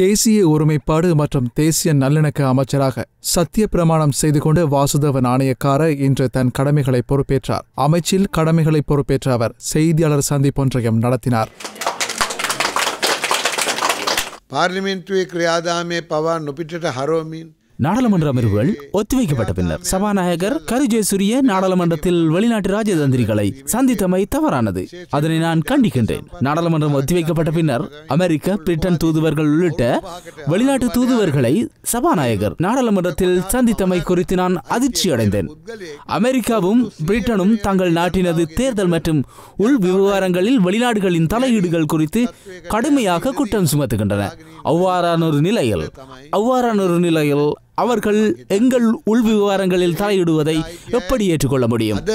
தேசிய ஒருமைப்பாடு மற்றும் தேசிய நல்லிணக்க அமைச்சராக சத்திய பிரமாணம் செய்து கொண்டு வாசுதேவன் ஆணையக்கார இன்று தன் கடமைகளை பொறுப்பேற்றார் அமைச்சில் கடமைகளை பொறுப்பேற்ற அவர் செய்தியாளர் சந்திப்பொன்றையும் நடத்தினார் පාර්ලිමෙන්න්තුවේ ක්‍රියාදාමය පවා නොපිටට நாடாளுமன்ற அமர்வுகள் ஒத்திவைக்கப்பட்ட பின்னர் சபாநாயகர் கரு ஜெயசூரிய நாடாளுமன்றத்தில் வெளிநாட்டு ராஜதந்திரிகளை சந்தித்தமை தவறானது அதனை நான் கண்டிக்கின்றேன் நாடாளுமன்றம் ஒத்திவைக்கப்பட்ட பின்னர் அமெரிக்க பிரிட்டன் தூதுவர்கள் உள்ளிட்ட வெளிநாட்டு தூதுவர்களை சபாநாயகர் நாடாளுமன்றத்தில் சந்தித்தமை குறித்து நான் அதிர்ச்சி அடைந்தேன் அமெரிக்காவும் பிரிட்டனும் தங்கள் நாட்டினது தேர்தல் மற்றும் உள் விவகாரங்களில் வெளிநாடுகளின் தலையீடுகள் குறித்து கடுமையாக குற்றம் சுமத்துகின்றன அவ்வாறான ஒரு நிலையில் அவ்வாறான ஒரு நிலையில் அவர்கள் எங்கள் உள் விவகாரங்களில் தலையிடுவதை எப்படி ஏற்றுக்கொள்ள முடியும்